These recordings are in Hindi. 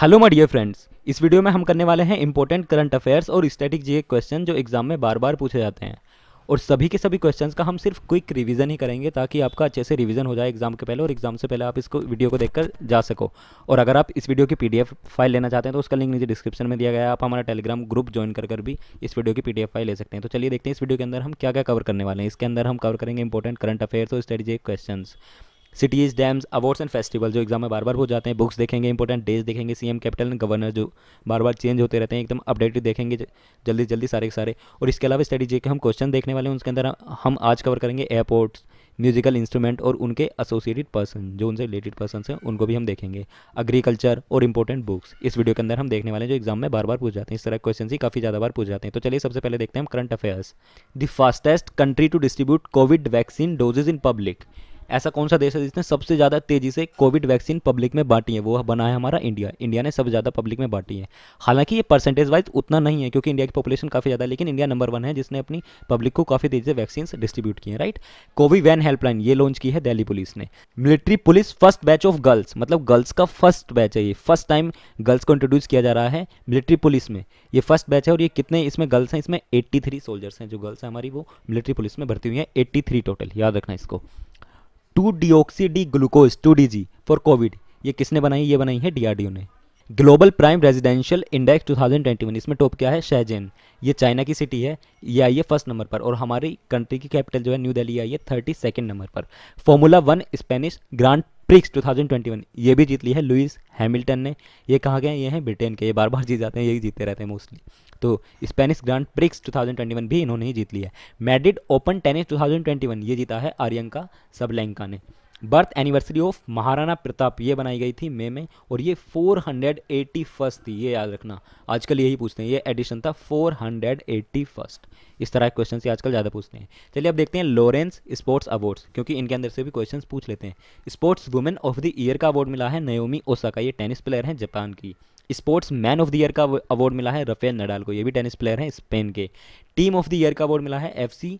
हेलो माय डियर फ्रेंड्स इस वीडियो में हम करने वाले हैं इंपॉर्टेंट करंट अफेयर्स और स्टैटिक जीए क्वेश्चन जो एग्जाम में बार बार पूछे जाते हैं और सभी के सभी क्वेश्चंस का हम सिर्फ क्विक रिवीजन ही करेंगे ताकि आपका अच्छे से रिवीजन हो जाए एग्जाम के पहले और एग्जाम से पहले आप इसको वीडियो को देखकर जा सको और अगर आप इस वीडियो की पीडीएफ फाइल लेना चाहते हैं तो उसका लिंक नीचे डिस्क्रिप्शन में दिया गया है आप हमारा टेलीग्राम ग्रुप ज्वाइन कर कर भी इस वीडियो की पी फाइल ले सकते हैं तो चलिए देखते हैं इस वीडियो के अंदर हम क्या क्या कवर करने वाले हैं इसके अंदर हम कवर करेंगे इंपॉर्टेंट करंट अफेयर्स और strategic question cities dams awards and festival जो एग्जाम में बार बार हो जाते हैं बुक्स देखेंगे इंपॉर्टेंट डेज देखेंगे सीएम कैपिटल एंड गवर्नर जो बार बार चेंज होते रहते हैं एकदम अपडेटेड देखेंगे जल्दी जल्दी सारे के सारे और इसके अलावा स्टडी जी के हम क्वेश्चन देखने वाले हैं उसके अंदर हम आज कवर करेंगे एयरपोर्ट्स म्यूजिकल इंस्ट्रूमेंट और उनके एसोसिएटेड पर्सन जो उनसे रिलेटेड पर्सन हैं उनको भी हम देखेंगे एग्रीकल्चर और इंपॉर्टेंट बुक्स इस वीडियो के अंदर हम देखने वाले हैं जो एग्जाम में बार बार पूछ जाते हैं इस तरह क्वेश्चन ही काफ़ी ज़्यादा बार पूछ जाते हैं तो चलिए सबसे पहले देखते हैं हम current affairs the fastest country to distribute covid vaccine doses in public ऐसा कौन सा देश है जिसने सबसे ज़्यादा तेज़ी से कोविड वैक्सीन पब्लिक में बांटी है वो बना है हमारा इंडिया इंडिया ने सबसे ज़्यादा पब्लिक में बांटी है हालांकि ये परसेंटेज वाइज उतना नहीं है क्योंकि इंडिया की पॉपुलेशन काफ़ी ज़्यादा है लेकिन इंडिया नंबर वन है जिसने अपनी पब्लिक को काफ़ी तेज़ी से वैक्सीन डिस्ट्रीब्यूट किए हैं राइट कोवी वैन हेल्पलाइन ये लॉन्च की है दिल्ली पुलिस ने military police first batch of girls मतलब गर्ल्स का फर्स्ट बैच है ये फर्स्ट टाइम गर्ल्स को इंट्रोड्यूस किया जा रहा है मिलिट्री पुलिस में ये फर्स्ट बैच है और ये कितने इसमें गर्ल्स हैं इसमें एट्टी थ्री सोल्जर्स हैं जो गर्ल्स हैं हमारी वो मिलिट्री पुलिस में भर्ती हुई हैं थ्री टोटल याद रखना इसको two deoxy D glucose two D G for covid ये किसने बनाई ये बनाई है डीआरडीओ ने ग्लोबल प्राइम रेजिडेंशियल इंडेक्स 2021 इसमें टॉप क्या है शहजैन ये चाइना की सिटी है ये आई है फर्स्ट नंबर पर और हमारी कंट्री की कैपिटल जो है न्यू दिल्ली आई है थर्टी सेकेंड नंबर पर formula one Spanish grand prix 2021 ये भी जीत ली है लुइस हैमिल्टन ने ये कहा गया ये हैं ब्रिटेन के ये बार बार जीत जाते हैं यही जीतते रहते हैं मोस्टली तो स्पेनिश ग्रांड प्रिक्स 2021 भी इन्होंने ही जीत लिया है मैड्रिड ओपन टेनिस 2021 ये जीता है आर्यंका सबलैंका ने birth anniversary of Maharana Pratap ये बनाई गई थी मे में और ये फोर हंड्रेड एट्टी फर्स्ट थी ये याद रखना आजकल यही पूछते हैं ये एडिशन था फोर हंड्रेड एट्टी फर्स्ट इस तरह के क्वेश्चन से आजकल ज़्यादा पूछते हैं चलिए अब देखते हैं लॉरेंस स्पोर्ट्स अवार्ड्स क्योंकि इनके अंदर से भी क्वेश्चन पूछ लेते हैं sports women of the year का अवार्ड मिला है नयोमी ओसा का ये टेनिस प्लेयर हैं जापान की sports man of the year का अवार्ड मिला है रफेल नडाल को ये भी टेनिस प्लेयर हैं स्पेन के टीम ऑफ द ईयर का अवार्ड मिला है एफ सी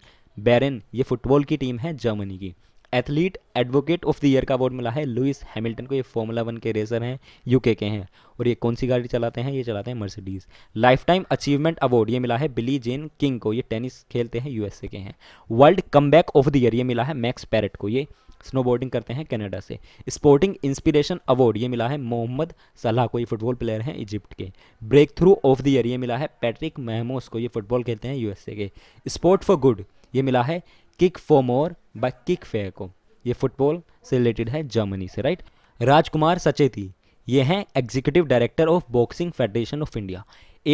बैरन ये फुटबॉल की टीम है जर्मनी की athlete advocate of the year का अवार्ड मिला है लुइस हैमिल्टन को ये फॉर्मूला वन के रेसर हैं यूके के हैं और ये कौन सी गाड़ी चलाते हैं ये चलाते हैं Mercedes lifetime achievement award ये मिला है बिली जेन किंग को ये टेनिस खेलते हैं यूएसए के हैं world come of the year ये मिला है मैक्स पैरट को ये स्नोबोर्डिंग करते हैं कनाडा से स्पोर्टिंग इंस्पिरेशन अवार्ड ये मिला है मोहम्मद सलाह को ये फुटबॉल प्लेयर हैं इजिप्ट के breakthrough of the year ये मिला है पैट्रिक महमोस को ये फुटबॉल खेलते हैं यूएसए के स्पोर्ट फॉर गुड ये मिला है किक मोर बाय किक फेको ये फुटबॉल से रिलेटेड है जर्मनी से राइट राजकुमार सचेती ये हैं executive director of boxing federation of India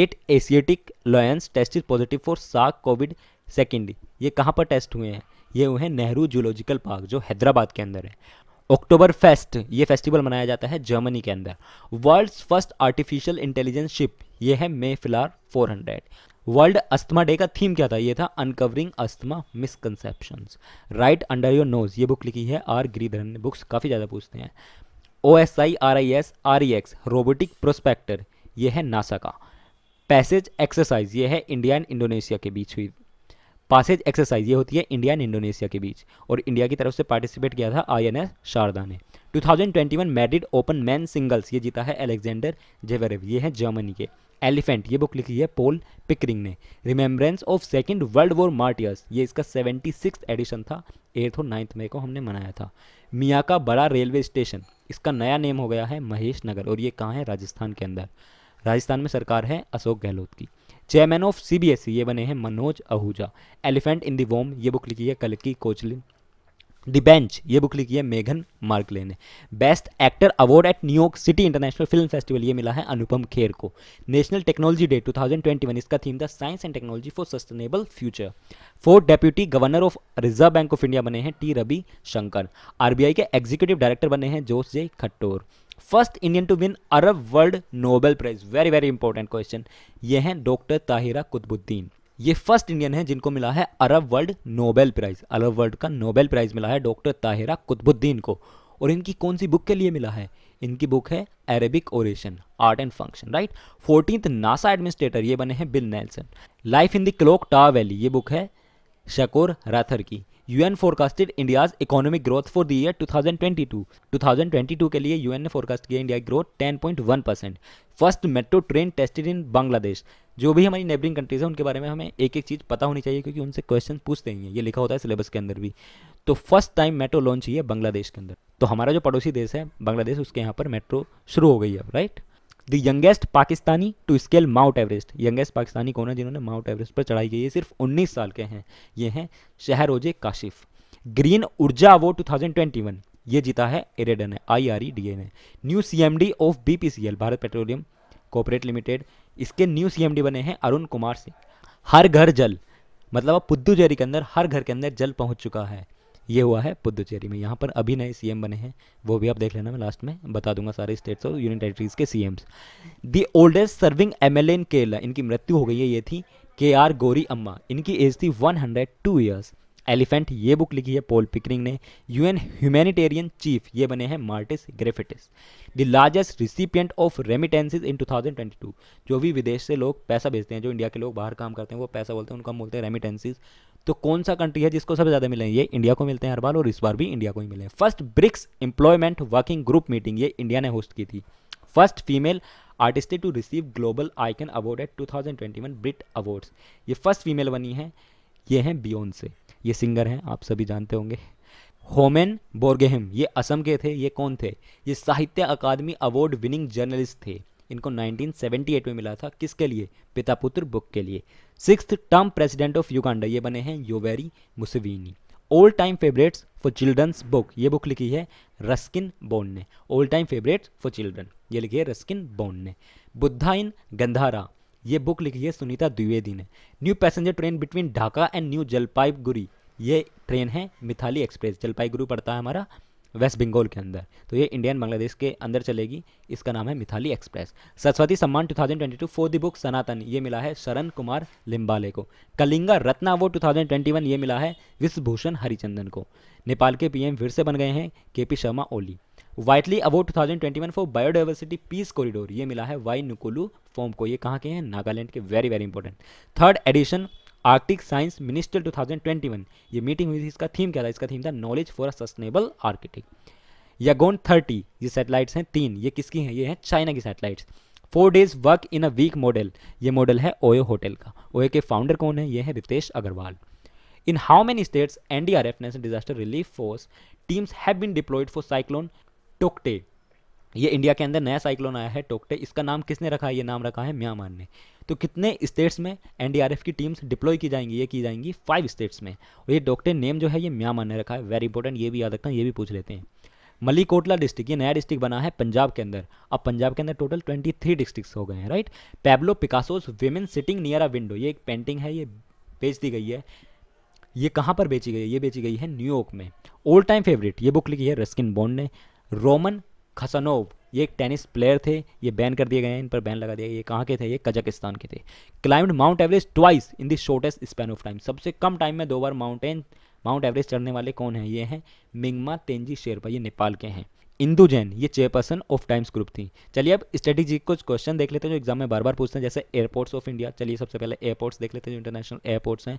at Asiatic lions tested positive for साक कोविड सेकेंड ये कहाँ पर टेस्ट हुए हैं ये हुए हैं नेहरू जूलॉजिकल पार्क जो हैदराबाद के अंदर है अक्टूबर फेस्ट ये फेस्टिवल मनाया जाता है जर्मनी के अंदर world's first artificial intelligence ship ये है Mayflower hundred world asthma day का थीम क्या था ये था uncovering asthma misconception right under your nose ये बुक लिखी है आर गिरीधरन ने बुक्स काफ़ी ज़्यादा पूछते हैं O S I R I S R E X robotic prospector ये है नासा का पैसेज एक्सरसाइज ये है इंडिया एंड इंडोनेशिया के बीच हुई पासेज एक्सरसाइज ये होती है इंडिया एंड इंडोनेशिया के बीच और इंडिया की तरफ से पार्टिसिपेट किया था आई एन एस शारदा ने 2021 मैड्रिड ओपन मैन सिंगल्स ये जीता है एलेक्जेंडर जेवरेव ये हैं जर्मनी के एलिफेंट ये बुक लिखी है पोल पिकरिंग ने remembrance of second world war martyrs ये इसका सेवेंटी एडिशन था एट्थ और नाइन्थ मई को हमने मनाया था मियाँ का बड़ा रेलवे स्टेशन इसका नया नेम हो गया है महेश नगर और ये कहाँ है राजस्थान के अंदर राजस्थान में सरकार है अशोक गहलोत की चेयरमैन ऑफ सी ये बने हैं Manoj Ahuja elephant in the womb ये बुक लिखी है कलकी कोचलिन द बेंच ये बुक लिखी है मेघन मार्कले ने best actor award at New York City International Film Festival ये मिला है अनुपम खेर को नेशनल टेक्नोलॉजी डे 2021 इसका थीम था science and technology for sustainable future four deputy governor of reserve bank of India बने हैं टी रवि शंकर आरबीआई के एग्जीक्यूटिव डायरेक्टर बने हैं जोश जे खट्टोर first Indian to win Arab world Nobel prize very very important question ये हैं डॉक्टर ताहिरा कुतबुद्दीन ये फर्स्ट इंडियन है जिनको मिला है Arab world Nobel prize Arab world का नोबेल प्राइज मिला है डॉक्टर ताहिरा कुतबुद्दीन को और इनकी कौन सी बुक के लिए मिला है इनकी बुक है Arabic oration art and function right fourteen NASA administrator ये बने हैं Bill Nelson life in the clock tower valley ये बुक है शकोर राथर की UN forecasted India's economic growth for the year 2022 2022 के लिए यूएन ने फोरकास्ट किया India growth 10.1 percent first metro train tested in Bangladesh जो भी हमारी नेबरिंग कंट्रीज हैं उनके बारे में हमें एक एक चीज़ पता होनी चाहिए क्योंकि उनसे क्वेश्चन पूछते ही हैं ये लिखा होता है सिलेबस के अंदर भी तो फर्स्ट टाइम मेट्रो लॉन्च हुई है बांग्लादेश के अंदर तो हमारा जो पड़ोसी देश है बांग्लादेश उसके यहाँ पर मेट्रो शुरू हो गई है right the youngest Pakistani to scale mount Everest youngest Pakistani कौन है जिन्होंने माउंट एवरेस्ट पर चढ़ाई की ये सिर्फ 19 साल के हैं ये हैं शहरोजे काशिफ ग्रीन ऊर्जा अवार्ड 2021 ये जीता है एरेडन I R E D A ने new C M D of B P C L Bharat petroleum corporate limited इसके न्यू सी एम डी बने हैं अरुण कुमार सिंह हर घर जल मतलब अब पुद्दुचेरी के अंदर हर घर के अंदर जल पहुंच चुका है ये हुआ है पुदुचेरी में यहाँ पर अभी नए सीएम बने हैं वो भी आप देख लेना मैं लास्ट में बता दूंगा सारे स्टेट्स और यूनियन टेरेटरीज के C Ms the oldest serving M L in Kerala इनकी मृत्यु हो गई है ये थी के आर गोरी अम्मा इनकी एज थी one hundred two years elephant ये बुक लिखी है पोल पिकरिंग ने यूएन ह्यूमैनिटेरियन चीफ ये बने हैं Martin Griffiths the largest recipient of remittances in 2022 जो भी विदेश से लोग पैसा भेजते हैं जो इंडिया के लोग बाहर काम करते हैं वो पैसा बोलते हैं उनका बोलते हैं रेमिटेंसिस तो कौन सा कंट्री है जिसको सबसे ज़्यादा मिले हैं ये इंडिया को मिलते हैं हर बार और इस बार भी इंडिया को ही मिले हैं first BRICS employment working group meeting ये इंडिया ने होस्ट की थी first female artist to receive global icon award at 2021 Brit awards ये फर्स्ट फीमेल बनी है ये हैं बियोन से ये सिंगर हैं आप सभी जानते होंगे होमेन बोर्गेहम ये असम के थे ये कौन थे ये साहित्य अकादमी अवार्ड विनिंग जर्नलिस्ट थे इनको 1978 में मिला था किसके लिए पिता पुत्र बुक के लिए six term president of Uganda ये बने हैं Yoweri Museveni old time favourites for childrens book ये बुक लिखी है रस्किन बोन ने old time favourites for children ये लिखी है रस्किन बोन ने बुद्धा इन गंधारा ये बुक लिखी है सुनीता द्विवेदी ने new passenger train between Dhaka and New Jalpaiguri ये ट्रेन है मिथाली एक्सप्रेस जलपाईगुड़ी पड़ता है हमारा वेस्ट बंगाल के अंदर तो ये इंडियन बांग्लादेश के अंदर चलेगी इसका नाम है मिथाली एक्सप्रेस सरस्वती सम्मान 2022 फोर द बुक सनातन ये मिला है शरण कुमार लिम्बाले को कलिंगा रत्ना अवार्ड 2021 ये मिला है विश्वभूषण हरिचंदन को नेपाल के पीएम फिर से बन गए हैं K P Sharma Oli Whitley award two thousand twenty one for biodiversity peace corridor ये मिला है वाई नुकुलू फॉर्म को ये कहाँ के हैं नागालैंड के very very important third edition Arctic science minister 2021 ये मीटिंग हुई थी इसका थीम क्या था इसका थीम था नॉलेज फॉर सस्टेनेबल आर्किटिक यागोन 30 ये सैटेलाइट्स हैं तीन ये किसकी हैं ये हैं चाइना की satellites four days work in a week model ये मॉडल है ओयो होटल का ओयो के फाउंडर कौन है ये है Ritesh Agarwal in how many states NDRF national disaster relief force teams have been deployed for cyclone Tauktae ये इंडिया के अंदर नया साइक्लोन आया है टोकटे इसका नाम किसने रखा है ये नाम रखा है म्यांमार ने तो कितने स्टेट्स में एनडीआरएफ की टीम्स डिप्लॉय की जाएंगी ये की जाएंगी फाइव स्टेट्स में और ये डॉक्टर नेम जो है ये म्यांमार ने रखा है वेरी इंपॉर्टेंट ये भी याद रखना ये भी पूछ लेते हैं मलिकोटला डिस्ट्रिक्ट ये नया डिस्ट्रिक्ट बना है पंजाब के अंदर अब पंजाब के अंदर टोटल 23 डिस्ट्रिक्ट्स हो गए हैं right Pablo Picasso's women sitting near a window ये एक पेंटिंग है ये बेच दी गई है ये कहाँ पर बेची गई है ये बेची गई है न्यूयॉर्क में ओल्ड टाइम फेवरेट ये बुक लिखी है रस्किन बॉन्ड ने रोमन खसनोव ये एक टेनिस प्लेयर थे ये बैन कर दिए गए हैं इन पर बैन लगा दिया ये कहाँ के थे ये कजाकिस्तान के थे climb Mount Everest twice in the shortest span of time सबसे कम टाइम में दो बार माउंटेन माउंट एवरेस्ट चढ़ने वाले कौन हैं ये हैं मिंगमा तेंजी शेरपा ये नेपाल के हैं इंदू जैन ये चेयरपर्सन ऑफ टाइम्स ग्रुप थी चलिए अब स्ट्रेटेजिक कुछ क्वेश्चन देख लेते हैं जो एग्जाम में बार बार पूछते हैं जैसे एयरपोर्ट्स ऑफ इंडिया चलिए सबसे पहले एयरपोर्ट्स देख लेते हैं जो इंटरनेशनल एयरपोर्ट्स हैं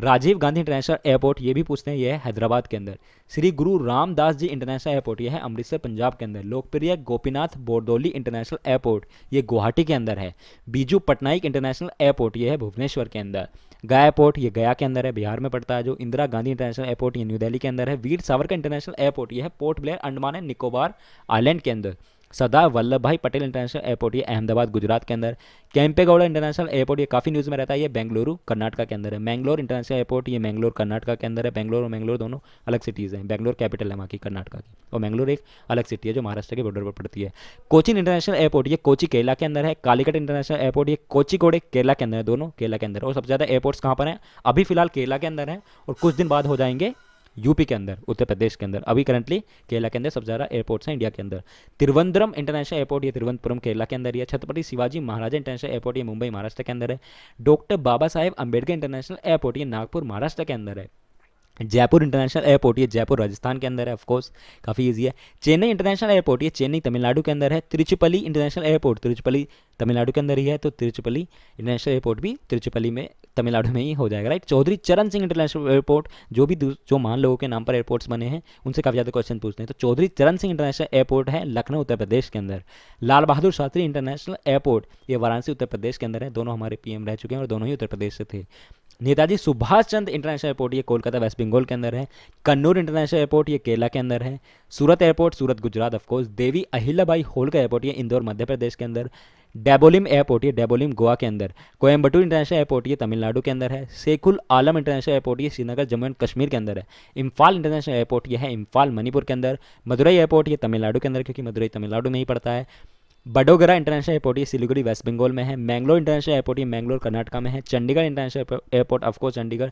राजीव गांधी इंटरनेशनल एयरपोर्ट ये भी पूछते हैं ये हैदराबाद के अंदर श्री गुरु रामदास जी इंटरनेशनल एयरपोर्ट यह है अमृतसर पंजाब के अंदर लोकप्रिय गोपीनाथ बोरदोली इंटरनेशनल एयरपोर्ट ये गुवाहाटी के अंदर है बीजू पटनाइक इंटरनेशनल एयरपोर्ट ये है भुवनेश्वर के अंदर गया एयरपोर्ट ये गया के अंदर है बिहार में पड़ता है जो इंदिरा गांधी इंटरनेशनल एयरपोर्ट ये न्यू दिल्ली के अंदर है वीर सावरकर इंटरनेशनल एयरपोर्ट ये है पोर्ट ब्लेयर अंडमान है निकोबार आइलैंड के अंदर सरदार वल्लभ भाई पटेल इंटरनेशनल एयरपोर्ट ये अहमदाबाद गुजरात के अंदर कैंपेगौड़ा इंटरनेशनल एयरपोर्ट ये काफ़ी न्यूज़ में रहता है ये बेंगलुरु कर्नाटका के अंदर है मैंगलोर इंटरनेशनल एयरपोर्ट ये मैंगलोर कर्नाटका के अंदर है बैंगलोर और मैंगलोर दोनों अलग सिटीज़ हैं बैंगलोर कैपिटल है वहाँ की कर्नाटका की और मैंगलोर एक अलग सिटी है जो महाराष्ट्र के बॉर्डर पर पड़ती है कोचिन इंटरनेशनल एयरपोर्ट ये कोची केरला के अंदर है कालीकट इंटरनेशनल एयरपोर्ट ये कोची कोडे केरला के अंदर है दोनों केरला के अंदर और सबसे ज़्यादा एयरपोर्ट्स कहाँ पर हैं अभी फिलहाल केरला के अंदर है और कुछ दिन बाद हो जाएंगे यूपी के अंदर उत्तर प्रदेश के अंदर अभी करंटली केरला के अंदर सबसे ज़्यादा एयरपोर्ट्स हैं इंडिया के अंदर तिरुवंद्रम इंटरनेशनल एयरपोर्ट ये तिरुवंतपुरम केरला के अंदर या छत्रपति शिवाजी महाराजा इंटरनेशनल एयरपोर्ट ये मुंबई महाराष्ट्र के अंदर है doctor Baba Saheb Ambedkar international airport ये नागपुर महाराष्ट्र के अंदर है जयपुर इंटरनेशनल एयरपोर्ट ये जयपुर राजस्थान के अंदर है ऑफकोर्स काफ़ी ईजी है चेन्नई इंटरनेशनल एयरपोर्ट ये चेन्नई तमिलनाडु के अंदर है तिरुचिपली इंटरनेशनल एयरपोर्ट तिरुचिपली तमिलनाडु के अंदर ही है तो तिरुचिपली इंटरनेशनल एयरपोर्ट भी तिरुचिपली में तमिलनाडु में ही हो जाएगा राइट चौधरी चरण सिंह इंटरनेशनल एयरपोर्ट जो भी जो महान लोगों के नाम पर एयरपोर्ट्स बने हैं उनसे काफ़ी ज़्यादा क्वेश्चन पूछते हैं तो चौधरी चरण सिंह इंटरनेशनल एयरपोर्ट है लखनऊ उत्तर प्रदेश के अंदर लाल बहादुर शास्त्री इंटरनेशनल एयरपोर्ट ये वाराणसी उत्तर प्रदेश के अंदर है दोनों हमारे पीएम रह चुके हैं और दोनों ही उत्तर प्रदेश से थे नेताजी सुभाष चंद्र इंटरनेशनल एयरपोर्ट ये कोलकाता वेस्ट बंगाल के अंदर है कन्नूर इंटरनेशनल एयरपोर्ट ये केरला के अंदर है सूरत एयरपोर्ट सूरत गुजरात ऑफकोर्स देवी होल होलकर एयरपोर्ट ये इंदौर मध्य प्रदेश के अंदर डेबोलिम एयरपोर्ट ये डेबोलिम गोवा के अंदर कोयम्बटूर इंटरनेशनल एयरपोर्ट ये तमिलनाडु के अंदर है शेखुल आलम इंटरनेशनल एयरपोर्ट ये श्रीनगर जम्मू एंड कश्मीर के अंदर है इम्फाल इंटरनेशनल एयरपोर्ट ये है इम्फाल मणिपुर के अंदर मदुरई एयरपोर्ट ये तमिलनाडु के अंदर क्योंकि मदुरई तमिलनाडु में ही पड़ता है बडोगरा इंटरनेशनल एयरपोर्ट ये सिलीगुड़ी वेस्ट बंगाल में है मैंगलोर इंटरनेशनल एयरपोर्ट ये मैंगलोर कर्नाटका में है Chandigarh international airport of course Chandigarh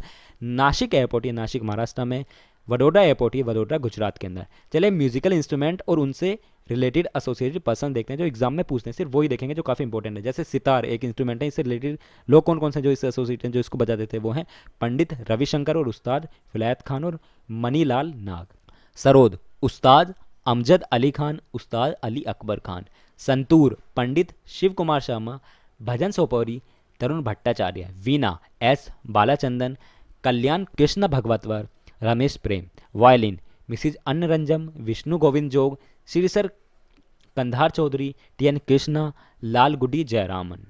Nashik airport ये नासिक महाराष्ट्र में वडोदरा एयरपोर्ट ये वडोदरा गुजरात के अंदर चले म्यूजिकल इंस्ट्रूमेंट और उनसे रिलेटेड एसोसिएटेड पर्सन देखते हैं जो एग्जाम में पूछते हैं सिर्फ वही देखेंगे जो काफ़ी इंपॉर्टेंट है जैसे सितार एक इंस्ट्रूमेंट है इससे रिलेटेड लोग कौन कौन से जो इससे एसोसिएट हैं जो इसको बजाते थे वो हैं पंडित रविशंकर और उस्ताद फिलायत खान और मनीलाल नाग सरोद उस्ताद Amjad Ali Khan Ustad Ali Akbar Khan santoor Pandit Shiv Kumar Sharma Bhajan Sopori Tarun Bhattacharya veena S Balachander Kalyan Krishna Bhagavatar Ramesh Prem violin Mrs Annarajam Vishnu Govind Jog Shri सर कंधार Chaudhary T N Krishna Lal Gudi Jayaraman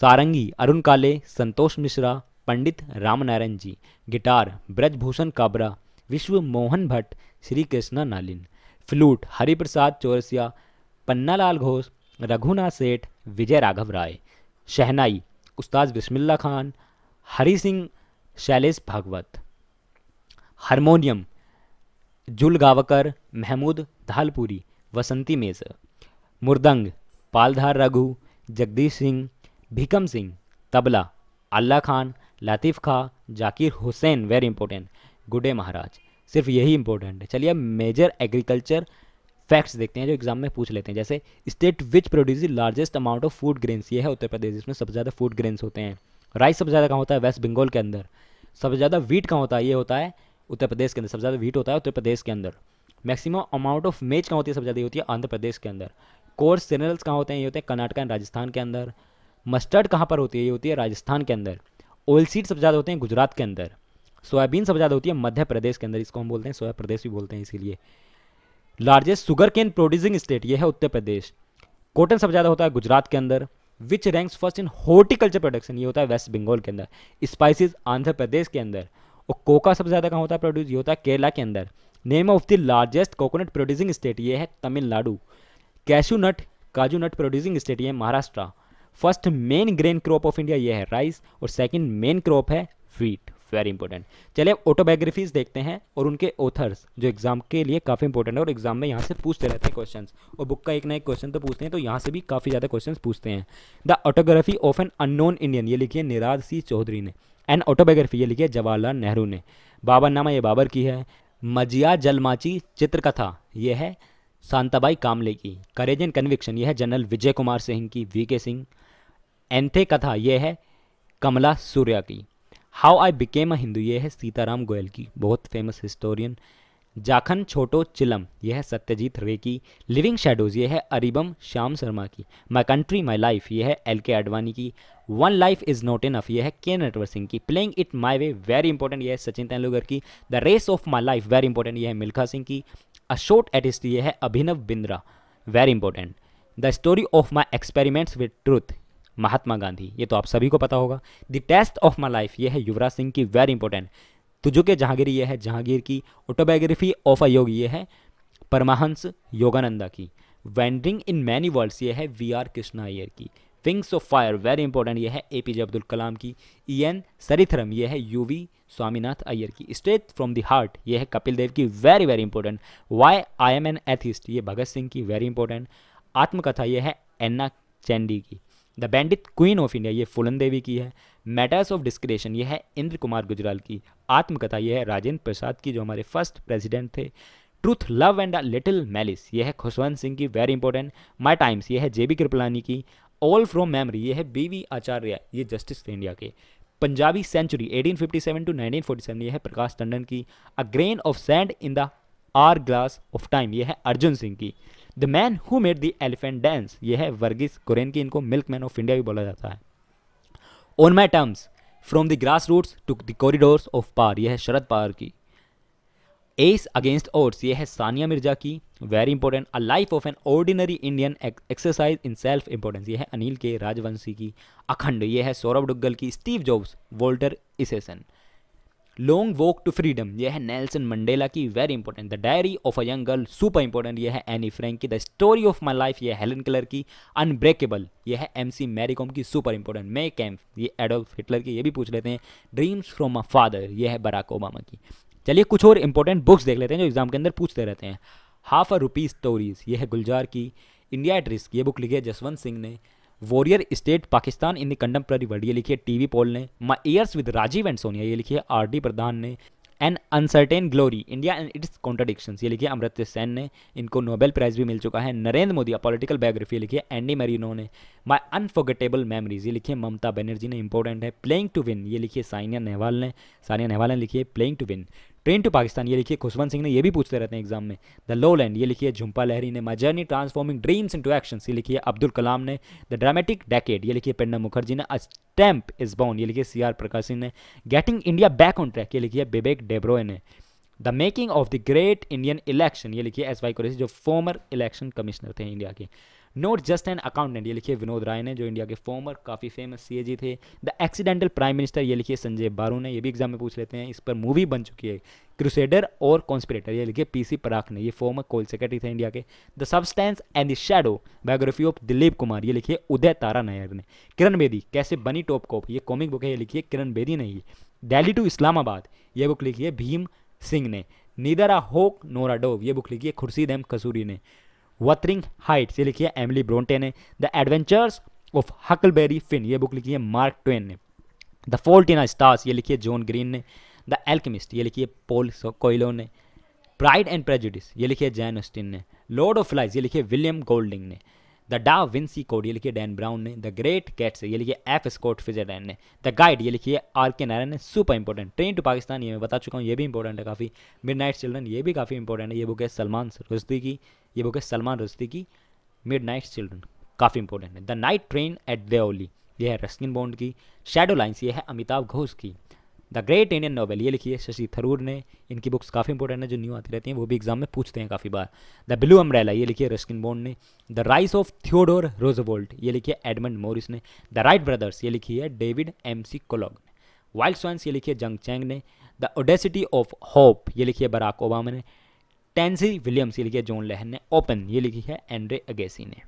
sarangi Arun Kale Santosh Mishra Pandit Ramnarayan ji guitar Brijbhushan Kabra Vishwa Mohan Bhatt Shri Krishna Nalin flute Hariprasad Chaurasia Pannalal Ghosh Raghunath Seth Vijay Raghav Rai shehnai Ustad बिस्मिल्ला खान हरी सिंह शैलेश भागवत हारमोनियम जुल गावकर महमूद धालपुरी वसंती मेसर मुर्दंग पालधार रघु जगदीश सिंह भिकम सिंह तबला अल्लाह खान लातिफ़ खां जाकिर हुसैन वेरी इंपॉर्टेंट गुडे महाराज सिर्फ यही इंपॉर्टेंट है चलिए मेजर एग्रीकल्चर फैक्ट्स देखते हैं जो एग्जाम में पूछ लेते हैं जैसे state which produce largest amount of food grains ये है उत्तर प्रदेश जिसमें सबसे ज़्यादा फूड ग्रेन्स होते हैं राइस सबसे ज़्यादा कहाँ होता है वेस्ट बंगाल के अंदर सबसे ज़्यादा वीट कहाँ होता है ये होता है उत्तर प्रदेश के अंदर सबसे ज़्यादा वीट होता है उत्तर प्रदेश के अंदर मैक्सिमम अमाउंट ऑफ मेज कहाँ होती है सबसे ज़्यादा होती है आंध्र प्रदेश के अंदर कोर्स चैनल्स कहाँ होते हैं ये होते हैं कर्नाटक एंड राजस्थान के अंदर मस्टर्ड कहाँ पर होती है ये होती है राजस्थान के अंदर ऑयल सीड सबसे ज़्यादा होते हैं गुजरात के अंदर सोयाबीन सबसे ज़्यादा होती है मध्य प्रदेश के अंदर इसको हम बोलते हैं सोया प्रदेश भी बोलते हैं इसीलिए largest sugar cane producing state ये है उत्तर प्रदेश कॉटन सबसे ज़्यादा होता है गुजरात के अंदर which ranks first in horticulture production ये होता है वेस्ट बंगाल के अंदर स्पाइसिस आंध्र प्रदेश के अंदर और कोका सबसे ज़्यादा कहाँ होता है प्रोड्यूस ये होता है केरला के अंदर name of the largest coconut producing state ये है तमिलनाडु कैशू नट काजू नट प्रोड्यूसिंग स्टेट ये Maharashtra first main grain crop of India ये है राइस और सेकेंड मेन क्रॉप है व्हीट वेरी इंपॉर्टेंट चलिए अब ऑटोबायोग्राफीज देखते हैं और उनके ऑथर्स जो एग्जाम के लिए काफ़ी इंपॉर्टेंट है और एग्जाम में यहाँ से पूछते रहते हैं क्वेश्चन और बुक का एक ना एक क्वेश्चन तो पूछते हैं तो यहाँ से भी काफ़ी ज़्यादा क्वेश्चन पूछते हैं the autobiography of an unknown Indian ये लिखी है निराज सिंह चौधरी ने एंड ऑटोबायोग्राफी ये लिखी है जवाहरलाल नेहरू ने बाबर नामा ये बाबर की है मजिया जलमाची चित्रकथा ये है शांताबाई कामले की करेज एंड कन्विक्शन यह है जनरल विजय कुमार सिंह की वी के सिंह एंथे कथा यह है कमला सूर्या की how I became a Hindu ये है सीताराम गोयल की बहुत फेमस हिस्टोरियन जाखन छोटो चिलम यह है सत्यजीत रे की लिविंग शेडोज़ यह है अरिबम श्याम शर्मा की माई कंट्री माई लाइफ यह है एल के आडवाणी की one life is not enough यह है के नटवर सिंह की playing it my way very important यह है सचिन तेंदुलकर की the race of my life very important यह है मिल्खा सिंह की अ शॉर्ट एटिस्ट यह है Abhinav Bindra very important the story of my experiments with truth Mahatma Gandhi ये तो आप सभी को पता होगा the test of my life ये है युवराज सिंह की वेरी इंपॉर्टेंट तुजुके जहांगीर ये है जहांगीर की ऑटोबायोग्राफी ऑफ अ योग ये है परमाहंस योगानंदा की वेंडरिंग इन मैनी वर्ल्ड्स ये है वी आर कृष्णा अयर की wings of fire very important ये है ए पी जे अब्दुल कलाम की ई एन सरिथरम यह है यू वी स्वामीनाथ अय्यर की स्टेट फ्रॉम द हार्ट ये है कपिल देव की very very important why I am an atheist ये भगत सिंह की वेरी इंपॉर्टेंट आत्मकथा ये है एन्ना चैंडी की the bandit queen of India ये फुलन देवी की है मैटर्स ऑफ डिस्क्रेशन ये है इंद्र कुमार गुजराल की आत्मकथा ये है राजेंद्र प्रसाद की जो हमारे फर्स्ट प्रेसिडेंट थे truth love and a little malice ये है खुशवंत सिंह की वेरी इंपॉर्टेंट माई टाइम्स ये है जे बी कृपलानी की ऑल फ्रॉम मेमरी ये है बी वी आचार्य ये जस्टिस ऑफ इंडिया के पंजाबी सेंचुरी 1857 टू 1947 ये है प्रकाश टंडन की a grain of sand in the hour glass of time ये है अर्जुन सिंह की the man who made the elephant dance ये है वर्गीस कुरेन की इनको मिल्क मैन ऑफ इंडिया भी बोला जाता है on my terms from the grass roots to the corridor of power यह है शरद पार की एस अगेंस्ट ओट्स ये है सानिया मिर्जा की very important a life of an ordinary Indian exercise in self importance ये है अनिल के राजवंशी की अखंड ये है सौरभ डुग्गल की Steve Jobs Walter Isaacson long walk to freedom यह है नेल्सन मंडेला की very important the diary of a young girl super important यह है एनी फ्रेंक की the story of my life यह हेलन कलर की अनब्रेकेबल यह है एम सी कॉम की सुपर इंपॉर्टेंट मे कैम्प ये एडोल्फ हिटलर की ये भी पूछ लेते हैं ड्रीम्स फ्रॉम माई फादर यह है बराक ओबामा की चलिए कुछ और इंपॉर्टेंट बुक्स देख लेते हैं जो एग्जाम के अंदर पूछते रहते हैं हाफ अ रुपीज स्टोरीज यह है गुलजार की इंडिया एट रिस्क ये बुक लिखी है जसवंत सिंह ने warrior state Pakistan in the world ये लिखिए टीवी पोल ने my years with Rajiv and Sonia ये है आर डी प्रधान ने an uncertain glory India and its contradiction ये लिखिए अमृत सेन ने इनको नोबेल प्राइज़ भी मिल चुका है Narendra Modi a political biography लिखी है एंडी मेरिनो ने माय अनफॉर्गेटेबल मेमरीज ये लिखिए ममता बनर्जी ने इंपॉर्टेंट है प्लेइंग टू विन ये लिखिए सानिया नेहवाल ने सानिया नेहवाल ने लिखी है playing to win train to Pakistan ये लिखिए खुशवंत सिंह ने ये भी पूछते रहते हैं एग्जाम में द लो लैंड ये लिखिए झुंपा लहरी ने my journey transforming dreams into action ये लिखिए अब्दुल कलाम ने द ड्रामेटिक डैकेड ये लिखिए प्रणब मुखर्जी ने स्टैम्प इज बॉन्ड ये लिखिए सी आर प्रकाश सिंह ने getting India back on track ये लिखिए बेबेक डेब्रोए ने the making of the great Indian election ये लिखिए एस वाई कुरेशी जो फॉर्मर इलेक्शन कमिश्नर थे इंडिया के नॉट जस्ट एन अकाउंटेंट ये लिखिए विनोद राय ने जो इंडिया के फॉर्मर काफ़ी फेमस सी थे द एक्सीडेंटल प्राइम मिनिस्टर ये लिखिए संजय बारू ने ये भी एग्जाम में पूछ लेते हैं इस पर मूवी बन चुकी है क्रुसेडर और कॉन्स्पिरेटर ये लिखिए पीसी पराख ने ये फॉर्मर कोल सेक्रेटरी थे इंडिया के the substance and the shadow biography of Dilip Kumar ये लिखिए उदय तारा नायर ने किरण बेदी कैसे बनी टॉप कॉप ये कॉमिक बुक है ये लिखिए किरण बेदी ने ही दिल्ली टू इस्लामाबाद ये बुक लिखी है भीम सिंह ने नीदर आ होक नोरा डोव ये बुक लिखी है खुर्शीद एम कसूरी ने वतरिंग हाइट्स ये लिखी है एमली ब्रोंटे ने the adventures of Huckleberry Finn ये बुक लिखी है मार्क ट्वेन ने द फोल्टीना स्टार्स ये लिखी है जॉन ग्रीन ने द एल्कमिस्ट ये लिखी है पोल कोयलो ने प्राइड एंड प्रेजुडिस ये लिखी है जैन ऑस्टिन ने लॉर्ड ऑफ फ्लाइज ये लिखी है विलियम गोल्डिंग ने द डा विंसी कोड ये लिखिए डैन ब्राउन ने द ग्रेट कैट्स ये लिखिए एफ स्कॉट डैन ने द गाइड ये लिखिए आर के नारायण ने super important train to Pakistan ये मैं बता चुका हूँ ये भी इंपॉर्टेंट है काफ़ी मिड नाइट चिल्ड्रन ये भी काफ़ी इंपॉर्टेंट है ये बुक है सलमान रुस्ती की ये बुक है सलमान रुस्ती की मिड नाइट चिल्ड्रन काफ़ी इंपॉर्टेंट है the night train at Deoli ये है रस्किन बॉन्ड की शेडो लाइन्स ये है अमिताभ घोष की द ग्रेट इंडियन नॉवल ये लिखी है शशि थरूर ने इनकी बुक्स काफ़ी इंपॉर्टेंट है जो न्यू आती रहती हैं वो भी एग्जाम में पूछते हैं काफ़ी बार द ब्लू अम्ब्रेला ये लिखी है रस्किन बोन ने the rise of Theodore Roosevelt ये लिखी है एडमंड मोरिस ने द राइट ब्रदर्स ये लिखी है डेविड एम सी कोलॉग ने वाइल्ड स्वाइंस ये लिखी है जंग चैंग ने द ओडेसिटी ऑफ होप ये लिखी है बराक ओबामा ने टेंसी विलियम्स ये लिखी है जॉन लहन ने ओपन ये लिखी है एंड्रे अगेसी ने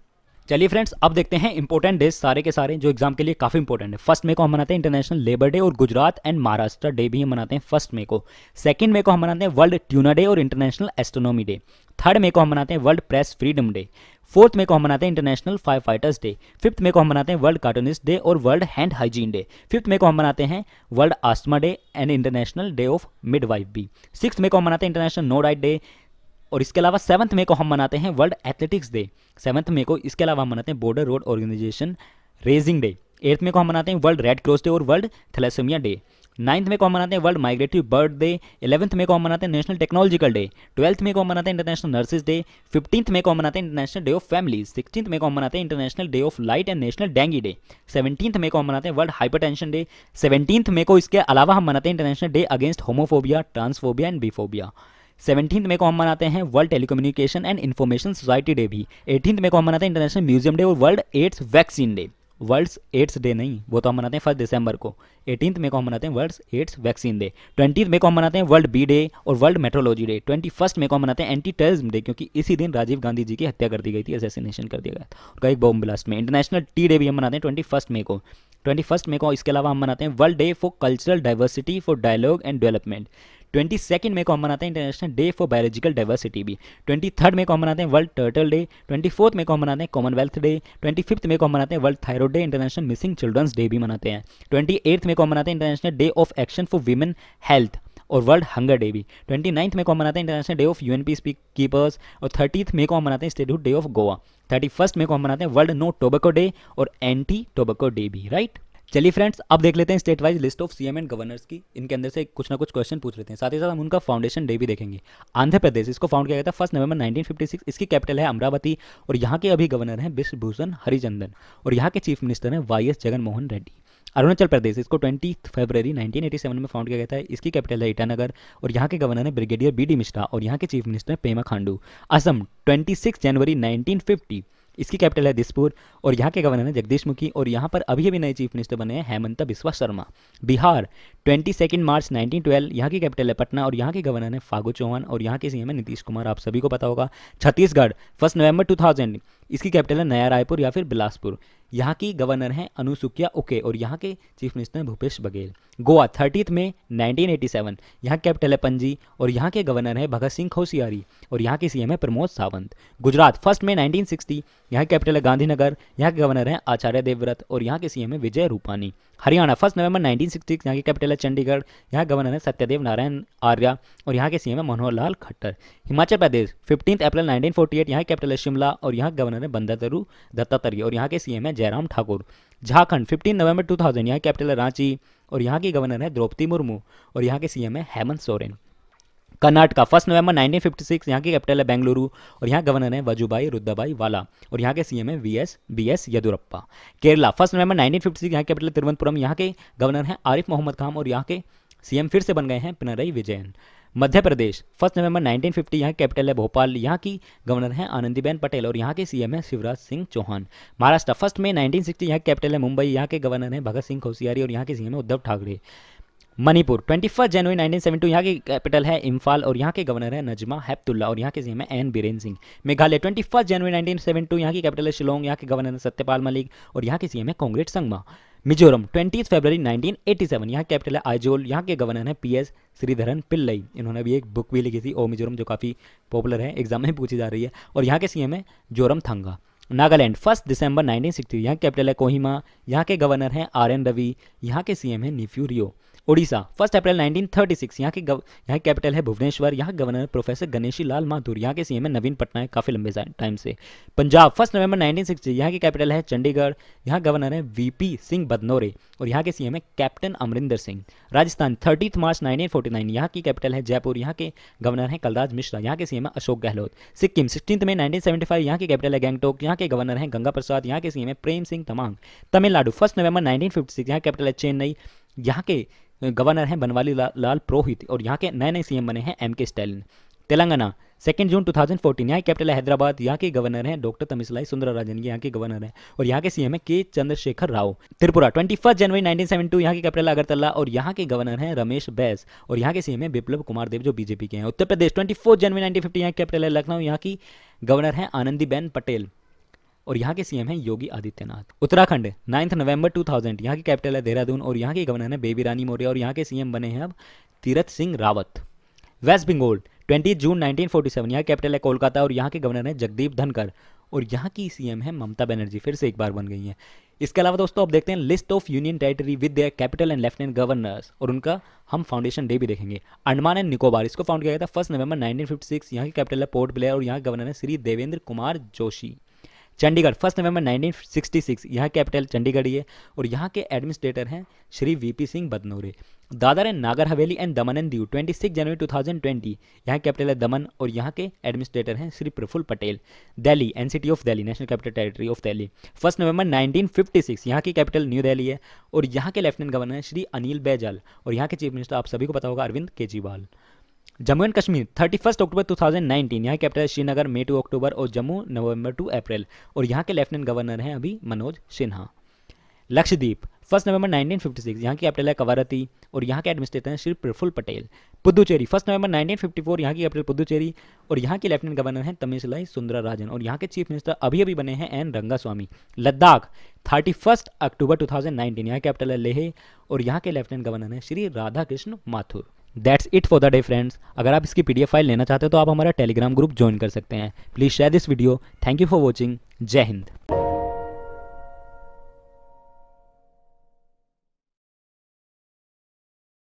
चलिए फ्रेंड्स अब देखते हैं इंपॉर्टेंट डेज सारे के सारे जो एग्जाम के लिए काफी इंपॉर्टेंट है फर्स्ट मे को हम मनाते हैं इंटरनेशनल लेबर डे और गुजरात एंड महाराष्ट्र डे भी हम मनाते हैं फर्स्ट मे को सेकंड मे को हम मनाते हैं वर्ल्ड ट्यूना डे और international astronomy day third May को हम मनाते हैं world press freedom day fourth May को हम मनाते हैं international fire fighters day fifth May को हम मनाते हैं वर्ल्ड कार्टूनिस्ट डे और world hand hygiene day fifth May को हम मनाते हैं world asthma day and international day of midwife भी सिक्स मे को हम मनाते हैं इंटरनेशनल नो डाइट डे और इसके अलावा सेवन्थ मे को हम मनाते हैं world athletics day seventh May को इसके अलावा हम मनाते हैं border road organisation raising day eighth May को हम मनाते हैं वर्ल्ड रेड क्रॉस डे और world thalassemia day ninth May को हम मनाते हैं world migratory bird day eleventh May को हम मनाते हैं नेशनल टेक्नोलॉजिकल डे ट्वेल्थ में को हम मनाते हैं इंटरनेशनल नर्सेज डे फिफ्टींथ में को हम मनाते हैं international day of family sixteenth May को हम मनाते हैं international day of light and national dengue day seventeenth May को हम मनाते हैं world hyper day seventeenth May को इसके अलावा हम मनाते हैं international day against homophobia transphobia and biphobia seventeen May को हम मनाते हैं world telecommunication and information society day भी एटीन में को हम मनाते हैं इंटरनेशनल म्यूजियम डे और world AIDS vaccine day world AIDS day नहीं वो तो हम मनाते हैं फर्स्ट दिसंबर को एटीन में को हम मनाते हैं world AIDS vaccine day twenty May को हम मनाते हैं वर्ल्ड बी डे और world metrology day twenty first May को हम मनाते हैं एंटी टेरिज्म डे क्योंकि इसी दिन राजीव गांधी जी की हत्या कर दी गई थी एसेसिनेशन कर दिया गया था उनका एक बॉम्ब ब्लास्ट में इंटरनेशनल टी डे भी हम मनाते हैं ट्वेंटी फर्स्ट मे को ट्वेंटी फर्स्ट मे को इसके अलावा हम मनाते हैं world day for cultural diversity for dialogue and development twenty second May को हम मनाते हैं international day for biological diversity भी ट्वेंटी थर्ड मे को हम मनाते हैं world turtle day twenty fourth May को हम मनाते हैं commonwealth day twenty fifth May को हम मनाते हैं world thyroid day international missing children's day भी मनाते हैं ट्वेंटी एट्थ मे को हम मनाते हैं international day of action for women health और वर्ल्ड हंगर डे भी ट्वेंटी नाइन्थ में कौन मनाते हैं international day of U N peacekeepers और थर्टीथ में कौन मनाते हैं state day of Goa thirty first May कौन मनाते हैं वर्ल्ड नो टोबको डे और एंटी टोबेको डे भी राइट चलिए फ्रेंड्स अब देख लेते हैं state wise list of CM and governors की इनके अंदर से कुछ ना कुछ क्वेश्चन पूछ लेते हैं साथ ही साथ हम उनका फाउंडेशन डे भी देखेंगे आंध्र प्रदेश इसको फाउंड किया गया था फर्स्ट नवंबर 1956 इसकी कैपिटल है अमरावती और यहाँ के अभी गवर्नर हैं बिश्वभूषण हरिचंदन और यहाँ के चीफ मिनिस्टर हैं वाई एस जगनमोहन रेड्डी अरुणाचल प्रदेश इसको ट्वेंटी फरवरी 1987 में फाउंड किया गया था इसकी कैपिटल है ईटानगर और यहाँ के गवर्नर है ब्रिगेडियर बी डी मिश्रा और यहाँ के चीफ मिनिस्टर है पेमा खांडू असम 26 जनवरी 1950 इसकी कैपिटल है दिसपुर और यहाँ के गवर्नर है जगदीश मुखी और यहाँ पर अभी अभी नए चीफ मिनिस्टर बने हैं Hemant Biswa Sharma Bihar twenty second March nineteen यहाँ की कैपिटल है पटना और यहाँ के गवर्नर है फागू चौहान और यहाँ के सीएम है नीतीश कुमार आप सभी को पता होगा छत्तीसगढ़ फर्स्ट नवंबर टू इसकी कैपिटल है नया रायपुर या फिर बिलासपुर यहाँ की गवर्नर हैं अनुसुकिया उके और यहाँ के चीफ मिनिस्टर हैं भूपेश बघेल गोवा थर्टीथ में 1987 यहाँ कैपिटल है पंजी और यहाँ के गवर्नर हैं भगत सिंह खोसियारी और यहाँ के सीएम है प्रमोद सावंत गुजरात फर्स्ट में 1960 यहाँ कैपिटल है गांधीनगर यहाँ के गवर्नर हैं आचार्य देवव्रत और यहाँ के सीएम है विजय रूपानी हरियाणा फर्स्ट नवंबर नाइनटीन सिक्सटी यहाँ की कैपिटल है चंडीगढ़ यहाँ गवर्नर है सत्यदेव नारायण आर्या और यहाँ के सीएम है Manohar Lal Khattar Himachal Pradesh fifteen April nineteen forty eight यहाँ कैपिटल है शिमला और यहाँ गवर्नर गवर्नर है तरु दत्तात्रेय और यहाँ के सीएम है जयराम ठाकुर झारखंड 15 नवंबर 2000 थाउजेंड यहाँ कैपिटल है रांची और यहाँ के गवर्नर है द्रौपदी मुर्मू और यहाँ के सीएम है हेमंत सोरेन कर्नाटका फर्स्ट नवंबर 1956 फिफ्टी सिक्स यहाँ की कैपिटल है बेंगलुरु और यहाँ गवर्नर है वजूभाई रुद्दाबाई वाला और यहाँ के सीएम है V S B S Yediyurappa Kerala first नवंबर 1956 फिफ्टी सिक्स यहाँ कैपिटल तिरुवनंतपुरम यहाँ के गवर्नर हैं आरिफ मोहम्मद खान और यहाँ के सीएम फिर से बन गए हैं पिनरई विजयन मध्य प्रदेश फर्स्ट नवंबर 1950 फिफ्टी यहाँ कैपिटल है भोपाल यहाँ की गवर्नर हैं आनंदीबेन पटेल और यहाँ के सीएम हैं Shivraj Singh Chouhan Maharashtra first May 1960 sixty यहाँ कैपिटल है मुंबई यहाँ के गवर्नर हैं भगत सिंह कोशियारी और यहाँ के सीएम है उद्धव ठाकरे मणिपुर ट्वेंटी फर्स्ट जनवरी नाइनटीन सेवेंटी टू यहाँ की कैपिटल है इम्फाल और यहाँ के गवर्नर है नजमा हैप्तुल्ला और यहाँ के सीएम है N Biren Singh Meghalaya twenty first जनवरी नाइनटीन सेवेंटी टू यहाँ की कैपिटल है शिलोंग यहाँ के गवर्नर है सत्यपाल मलिक और यहाँ के सीएम है कांग्रेस संगमा मिजोरम ट्वेंटी एटी 1987 यहाँ कैपिटल है आइजोल यहाँ के गवर्नर हैं पी एस श्रीधरन पिल्लई इन्होंने भी एक बुक भी लिखी थी ओ मिजोरम जो काफ़ी पॉपुलर है एग्जाम में पूछी जा रही है और यहाँ के सीएम है जोरम थंगा नागालैंड फर्स्ट दिसंबर 1960 यहाँ कैपिटल है कोहिमा यहाँ के गवर्नर हैं आर एन रवि यहाँ के एम है निफ्यू रियो ओडिशा फर्स्ट अप्रैल 1936 यहाँ की यहाँ कैपिटल है भुवनेश्वर यहाँ गवर्नर प्रोफेसर गणेशी लाल माथुर यहाँ के सीएम है नवीन पटनायक काफ़ी लंबे टाइम से पंजाब फर्स्ट नवंबर 1960 यहाँ की कैपिटल है चंडीगढ़ यहाँ गवर्नर है वीपी सिंह बदनौरे और यहाँ के सीएम है captain Amarinder Singh Rajasthan thirtieth March nineteen forty यहाँ की कैपिटल है जयपुर यहाँ के गवर्नर है कलराज मिश्रा यहाँ के सीएम है Ashok Gehlot Sikkim sixteen May five यहाँ की कैपिटल है गैंगटोक यहाँ के गवर्नर है गंगा प्रसाद यहाँ के सीएम है प्रेम सिंह तमांग तमिलनाडु फर्स्ट नवंबर नाइनटीन सिक्स यहाँ कैपिटल है चेन्नई यहाँ के गवर्नर हैं बनवाली ला, लाल पुरोहित और यहाँ के नए नए सीएम बने हैं एम के स्टैलिन तेलंगाना सेकेंड जून 2014 यहाँ कैपिटल हैदराबाद यहाँ के गवर्नर हैं डॉक्टर तमिसलाई सुंदर राजन यहाँ के गवर्नर हैं और यहाँ के सीएम है के चंद्रशेखर राव त्रिपुरा 21 जनवरी 1972 यहाँ के कैपिटल अगरतला और यहाँ के गवर्नर हैं रमेश बैस और यहाँ के सीएम है विप्लव कुमार देव जो बीजेपी के हैं उत्तर प्रदेश फोर्थ जनवरी फिफ्टी यहाँ कैपिटल है लखनऊ यहाँ की गवर्नर हैं आनंदीबेन पटेल और यहाँ के सीएम हैं योगी आदित्यनाथ उत्तराखंड नाइन्थ नवंबर 2000 यहाँ की कैपिटल है देहरादून और यहाँ के गवर्नर है बेबी रानी मौर्य और यहाँ के सीएम बने हैं अब Tirath Singh Rawat West Bengal twenty June nineteen forty seven यहाँ कैपिटल है कोलकाता और यहाँ के गवर्नर है जगदीप धनकर और यहाँ की सीएम है ममता बनर्जी फिर से एक बार बन गई हैं इसके अलावा दोस्तों आप देखते हैं list of union territory with capital and lieutenant governors और उनका हम फाउंडेशन डे भी देखेंगे अंडमान एंड निकोबार इसको फाउंड किया गया था फर्स्ट नवंबर 1956 यहाँ की कैपिटल है पोर्ट ब्लेयर और यहाँ गवर्नर है श्री देवेंद्र कुमार जोशी चंडीगढ़ फर्स्ट नवंबर 1966 यहाँ कैपिटल चंडीगढ़ ही है और यहाँ के एडमिनिस्ट्रेटर हैं Shri V P Singh Badnore Dadra and Nagar Haveli and दमन एंड दीव 26 जनवरी 2020 यहाँ कैपिटल है दमन और यहाँ के एडमिनिस्ट्रेटर हैं Shri Praful Patel Delhi city of Delhi national capital territory of Delhi first नवंबर 1956 यहाँ की कैपिटल न्यू दिल्ली है और यहाँ के लेफ्टिनेंट गवर्नर श्री अनिल बैजल और यहाँ के चीफ मिनिस्टर आप सभी को पता होगा Arvind Kejriwal Jammu and Kashmir thirty first October 2019 यहाँ capital Srinagar May to October और जम्मू नवंबर टू अप्रैल और यहाँ के लेफ्टिनेंट गवर्नर हैं अभी मनोज सिन्हा लक्षद्वीप फर्स्ट नवंबर 1956 यहाँ की कैपिटल है कवारती और यहाँ के एडमिनिस्ट्रेटर हैं श्री प्रफुल पटेल पुदुचेरी फर्स्ट नवंबर 1954 यहाँ की कैपिटल पुदुचेरी और यहाँ के लेफ्टिनेंट गवर्नर हैं तमिलसलाई सुंदरा राजन और यहाँ के चीफ मिनिस्टर अभी अभी बने हैं N Rangaswamy Ladakh thirty first October nineteen यहाँ कैपिटल है लेह और यहाँ के लेफ्टिनेंट गवर्नर हैं Shri Radha Krishna Mathur that's it for the day friends अगर आप इसकी पीडीएफ फाइल लेना चाहते हो तो आप हमारा टेलीग्राम ग्रुप ज्वाइन कर सकते हैं please share this video thank you for watching Jai Hind